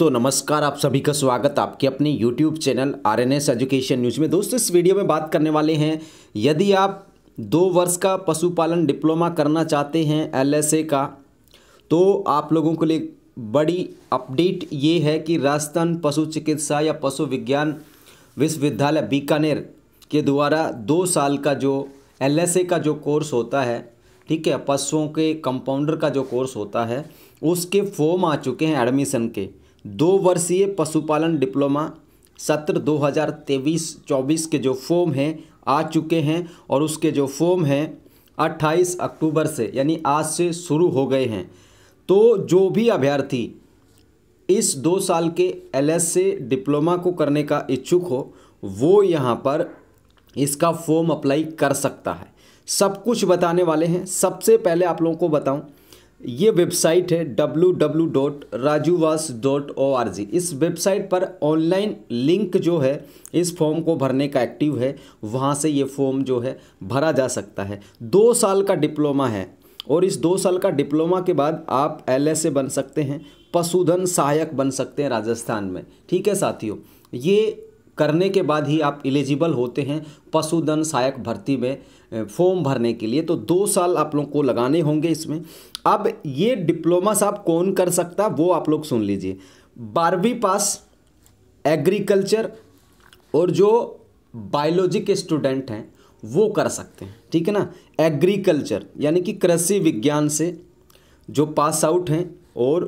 दोस्तों नमस्कार आप सभी का स्वागत आपके अपने YouTube channel R N S education news में दोस्तों इस वीडियो में बात करने वाले हैं यदि आप दो वर्ष का पशुपालन डिप्लोमा करना चाहते हैं एलएसए का तो आप लोगों के लिए बड़ी अपडेट ये है कि राजस्थान पशु चिकित्सा या पशु विज्ञान विश्वविद्यालय बीकानेर के द्वारा दो साल का जो एलएसए का जो कोर्स होता है ठीक है पशुओं के कंपाउंडर का जो कोर्स होता है उसके फॉर्म आ चुके हैं एडमिशन के दो वर्षीय पशुपालन डिप्लोमा सत्र 2023-24 के जो फॉर्म हैं आ चुके हैं और उसके जो फॉर्म हैं 28 अक्टूबर से यानी आज से शुरू हो गए हैं तो जो भी अभ्यर्थी इस दो साल के एल से डिप्लोमा को करने का इच्छुक हो वो यहाँ पर इसका फॉर्म अप्लाई कर सकता है सब कुछ बताने वाले हैं सबसे पहले आप लोगों को बताऊं ये वेबसाइट है W W dot Rajuvas dot O R G इस वेबसाइट पर ऑनलाइन लिंक जो है इस फॉर्म को भरने का एक्टिव है वहाँ से ये फॉर्म जो है भरा जा सकता है दो साल का डिप्लोमा है और इस दो साल का डिप्लोमा के बाद आप एल बन सकते हैं पशुधन सहायक बन सकते हैं राजस्थान में ठीक है साथियों ये करने के बाद ही आप एलिजिबल होते हैं पशुधन सहायक भर्ती में फॉर्म भरने के लिए तो दो साल आप लोग को लगाने होंगे इसमें अब ये डिप्लोमा साहब कौन कर सकता वो आप लोग सुन लीजिए बारहवीं पास एग्रीकल्चर और जो बायोलॉजी के स्टूडेंट हैं वो कर सकते हैं ठीक है ना एग्रीकल्चर यानी कि कृषि विज्ञान से जो पास आउट हैं और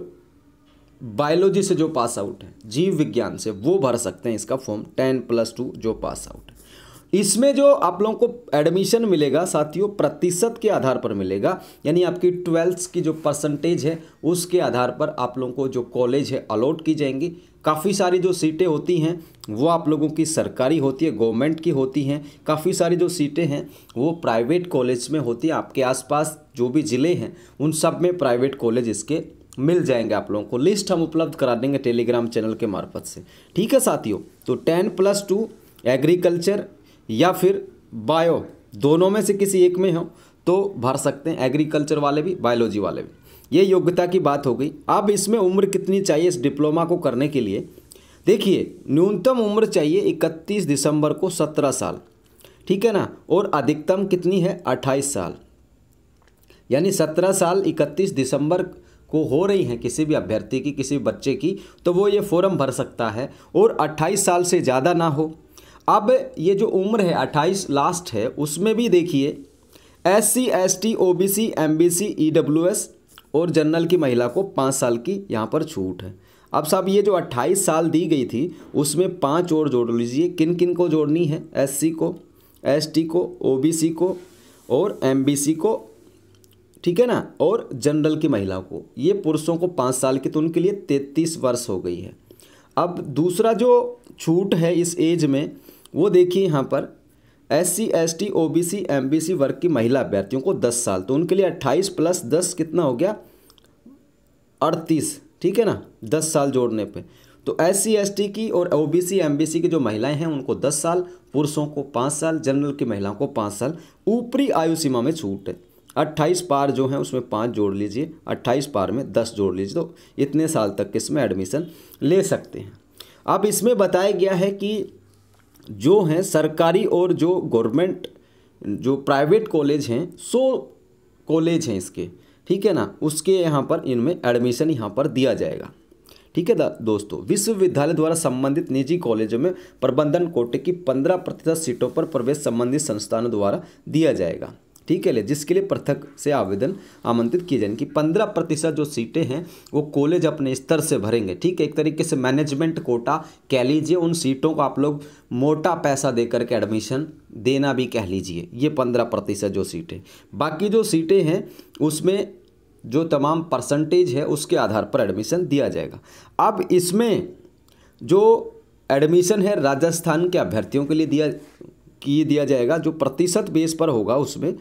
बायोलॉजी से जो पास आउट है जीव विज्ञान से वो भर सकते हैं इसका फॉर्म टेन प्लस टू जो पास आउट है इसमें जो आप लोगों को एडमिशन मिलेगा साथियों प्रतिशत के आधार पर मिलेगा यानी आपकी ट्वेल्थ की जो परसेंटेज है उसके आधार पर आप लोगों को जो कॉलेज है अलॉट की जाएंगी काफ़ी सारी जो सीटें होती हैं वो आप लोगों की सरकारी होती है गवर्नमेंट की होती हैं काफ़ी सारी जो सीटें हैं वो प्राइवेट कॉलेज में होती हैं आपके आसपास जो भी ज़िले हैं उन सब में प्राइवेट कॉलेज इसके मिल जाएंगे आप लोगों को लिस्ट हम उपलब्ध करा देंगे टेलीग्राम चैनल के मार्फत से ठीक है साथियों तो टेन प्लस टू एग्रीकल्चर या फिर बायो दोनों में से किसी एक में हो तो भर सकते हैं एग्रीकल्चर वाले भी बायोलॉजी वाले भी ये योग्यता की बात हो गई अब इसमें उम्र कितनी चाहिए इस डिप्लोमा को करने के लिए देखिए न्यूनतम उम्र चाहिए इकतीस दिसंबर को सत्रह साल ठीक है ना और अधिकतम कितनी है अट्ठाईस साल यानी सत्रह साल इकतीस दिसंबर को हो रही हैं किसी भी अभ्यर्थी की किसी भी बच्चे की तो वो ये फॉर्म भर सकता है और 28 साल से ज़्यादा ना हो अब ये जो उम्र है 28 लास्ट है उसमें भी देखिए S C S T O B C M B C E W S और जनरल की महिला को पाँच साल की यहाँ पर छूट है अब साहब ये जो 28 साल दी गई थी उसमें पाँच और जोड़ लीजिए किन किन को जोड़नी है एससी को एसटी को ओबीसी को और एमबीसी को ठीक है ना और जनरल की महिला को ये पुरुषों को पाँच साल की तो उनके लिए तैंतीस वर्ष हो गई है अब दूसरा जो छूट है इस एज में वो देखिए यहाँ पर S C S T O B C M B C वर्ग की महिला अभ्यर्थियों को दस साल तो उनके लिए अट्ठाईस प्लस दस कितना हो गया अड़तीस ठीक है ना दस साल जोड़ने पे तो एस सी एस टी की और ओ बी सी की जो महिलाएं हैं उनको दस साल पुरुषों को पाँच साल जनरल की महिलाओं को पाँच साल ऊपरी आयु सीमा में छूट है अट्ठाईस पार जो है उसमें पाँच जोड़ लीजिए अट्ठाईस पार में दस जोड़ लीजिए तो इतने साल तक के इसमें एडमिशन ले सकते हैं अब इसमें बताया गया है कि जो हैं सरकारी और जो गवर्नमेंट जो प्राइवेट कॉलेज हैं सो कॉलेज हैं इसके ठीक है ना उसके यहाँ पर इनमें एडमिशन यहाँ पर दिया जाएगा ठीक है दोस्तों विश्वविद्यालय द्वारा संबंधित निजी कॉलेजों में प्रबंधन कोटे की पंद्रह प्रतिशत सीटों पर प्रवेश संबंधित संस्थानों द्वारा दिया जाएगा ठीक है ले जिसके लिए पृथक से आवेदन आमंत्रित किए जाएंगे कि पंद्रह प्रतिशत जो सीटें हैं वो कॉलेज अपने स्तर से भरेंगे ठीक है एक तरीके से मैनेजमेंट कोटा कह लीजिए उन सीटों को आप लोग मोटा पैसा दे करके एडमिशन देना भी कह लीजिए ये पंद्रह प्रतिशत जो सीटें बाकी जो सीटें हैं उसमें जो तमाम परसेंटेज है उसके आधार पर एडमिशन दिया जाएगा अब इसमें जो एडमिशन है राजस्थान के अभ्यर्थियों के लिए दिया ये दिया जाएगा जो प्रतिशत बेस पर होगा उसमें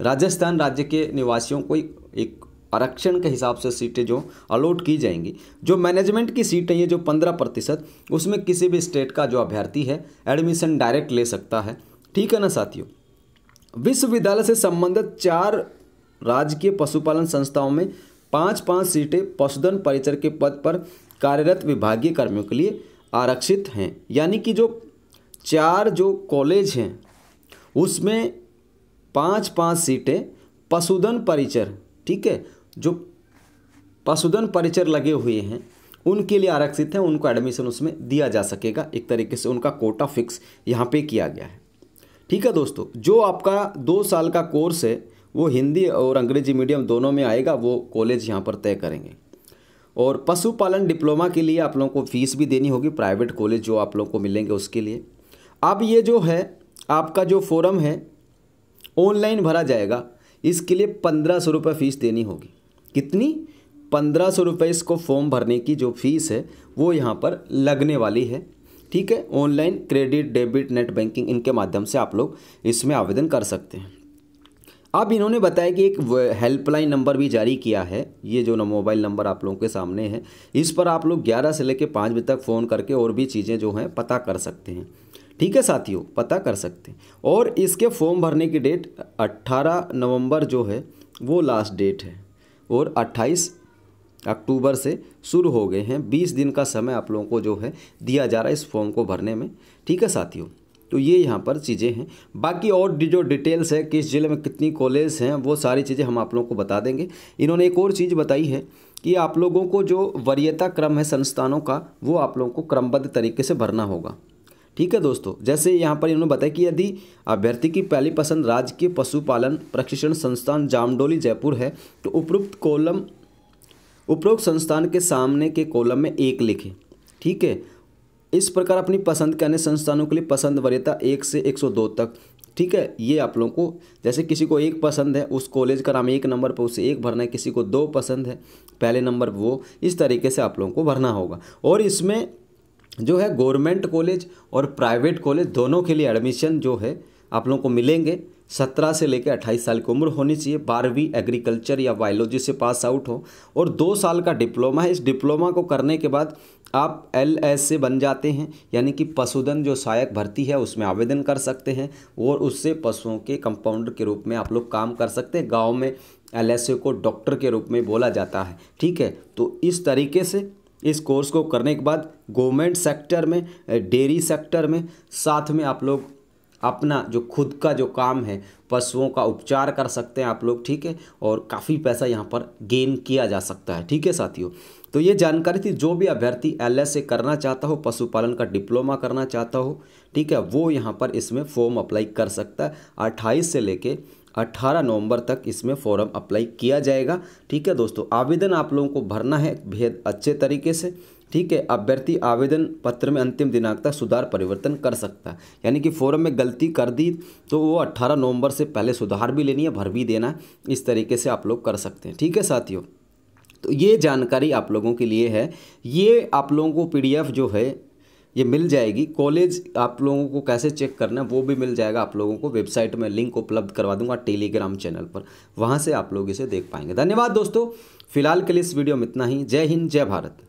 राजस्थान राज्य के निवासियों को एक आरक्षण के हिसाब से सीटें जो अलॉट की जाएंगी जो मैनेजमेंट की सीटें ये जो पंद्रह प्रतिशत उसमें किसी भी स्टेट का जो अभ्यर्थी है एडमिशन डायरेक्ट ले सकता है ठीक है ना साथियों विश्वविद्यालय से संबंधित चार राजकीय पशुपालन संस्थाओं में पाँच पाँच सीटें पशुधन परिचर के पद पर कार्यरत विभागीय कर्मियों के लिए आरक्षित हैं यानी कि जो चार जो कॉलेज हैं उसमें पाँच पाँच सीटें पशुधन परिचर ठीक है जो पशुधन परिचर लगे हुए हैं उनके लिए आरक्षित हैं उनको एडमिशन उसमें दिया जा सकेगा एक तरीके से उनका कोटा फिक्स यहाँ पे किया गया है ठीक है दोस्तों जो आपका दो साल का कोर्स है वो हिंदी और अंग्रेजी मीडियम दोनों में आएगा वो कॉलेज यहाँ पर तय करेंगे और पशुपालन डिप्लोमा के लिए आप लोगों को फीस भी देनी होगी प्राइवेट कॉलेज जो आप लोगों को मिलेंगे उसके लिए अब ये जो है आपका जो फॉरम है ऑनलाइन भरा जाएगा इसके लिए पंद्रह सौ रुपये फ़ीस देनी होगी कितनी पंद्रह सौ रुपये इसको फॉर्म भरने की जो फ़ीस है वो यहाँ पर लगने वाली है ठीक है online credit debit net banking इनके माध्यम से आप लोग इसमें आवेदन कर सकते हैं अब इन्होंने बताया कि एक हेल्पलाइन नंबर भी जारी किया है ये जो मोबाइल नंबर आप लोगों के सामने है इस पर आप लोग 11 से लेकर 5 बजे तक फ़ोन करके और भी चीज़ें जो हैं पता कर सकते हैं ठीक है साथियों पता कर सकते हैं और इसके फॉर्म भरने की डेट 18 नवंबर जो है वो लास्ट डेट है और 28 अक्टूबर से शुरू हो गए हैं 20 दिन का समय आप लोगों को जो है दिया जा रहा है इस फॉर्म को भरने में ठीक है साथियों तो ये यहाँ पर चीज़ें हैं बाकी और जो डिटेल्स है किस ज़िले में कितनी कॉलेज हैं वो सारी चीज़ें हम आप लोगों को बता देंगे इन्होंने एक और चीज़ बताई है कि आप लोगों को जो वरीयता क्रम है संस्थानों का वो आप लोगों को क्रमबद्ध तरीके से भरना होगा ठीक है दोस्तों जैसे यहाँ पर इन्होंने बताया कि यदि अभ्यर्थी की पहली पसंद राज्य के पशुपालन प्रशिक्षण संस्थान जामडोली जयपुर है तो उपरोक्त कॉलम उपरोक्त संस्थान के सामने के कॉलम में एक लिखें ठीक है इस प्रकार अपनी पसंद के अन्य संस्थानों के लिए पसंद वरीयता एक से एक सौ दो तक ठीक है ये आप लोगों को जैसे किसी को एक पसंद है उस कॉलेज का नाम एक नंबर पर उसे एक भरना है किसी को दो पसंद है पहले नंबर वो इस तरीके से आप लोगों को भरना होगा और इसमें जो है गवर्नमेंट कॉलेज और प्राइवेट कॉलेज दोनों के लिए एडमिशन जो है आप लोगों को मिलेंगे सत्रह से लेकर अट्ठाईस साल की उम्र होनी चाहिए बारहवीं एग्रीकल्चर या बायोलॉजी से पास आउट हो और दो साल का डिप्लोमा है इस डिप्लोमा को करने के बाद आप एल एस से बन जाते हैं यानी कि पशुधन जो सहायक भर्ती है उसमें आवेदन कर सकते हैं और उससे पशुओं के कंपाउंडर के रूप में आप लोग काम कर सकते हैं गाँव में एल को डॉक्टर के रूप में बोला जाता है ठीक है तो इस तरीके से इस कोर्स को करने के बाद गवर्नमेंट सेक्टर में डेयरी सेक्टर में साथ में आप लोग अपना जो खुद का जो काम है पशुओं का उपचार कर सकते हैं आप लोग ठीक है और काफ़ी पैसा यहाँ पर गेन किया जा सकता है ठीक है साथियों तो ये जानकारी थी जो भी अभ्यर्थी एल से करना चाहता हो पशुपालन का डिप्लोमा करना चाहता हो ठीक है वो यहाँ पर इसमें फॉर्म अप्लाई कर सकता है अट्ठाईस से लेके 18 नवंबर तक इसमें फॉरम अप्लाई किया जाएगा ठीक है दोस्तों आवेदन आप लोगों को भरना है बेहद अच्छे तरीके से ठीक है अभ्यर्थी आवेदन पत्र में अंतिम दिनांक तक सुधार परिवर्तन कर सकता है यानी कि फॉरम में गलती कर दी तो वो 18 नवंबर से पहले सुधार भी लेनी है भर भी देना इस तरीके से आप लोग कर सकते हैं ठीक है साथियों तो ये जानकारी आप लोगों के लिए है ये आप लोगों को पीडीएफ जो है ये मिल जाएगी कॉलेज आप लोगों को कैसे चेक करना है वो भी मिल जाएगा आप लोगों को वेबसाइट में लिंक उपलब्ध करवा दूंगा टेलीग्राम चैनल पर वहाँ से आप लोग इसे देख पाएंगे धन्यवाद दोस्तों फिलहाल के लिए इस वीडियो में इतना ही जय हिंद जय भारत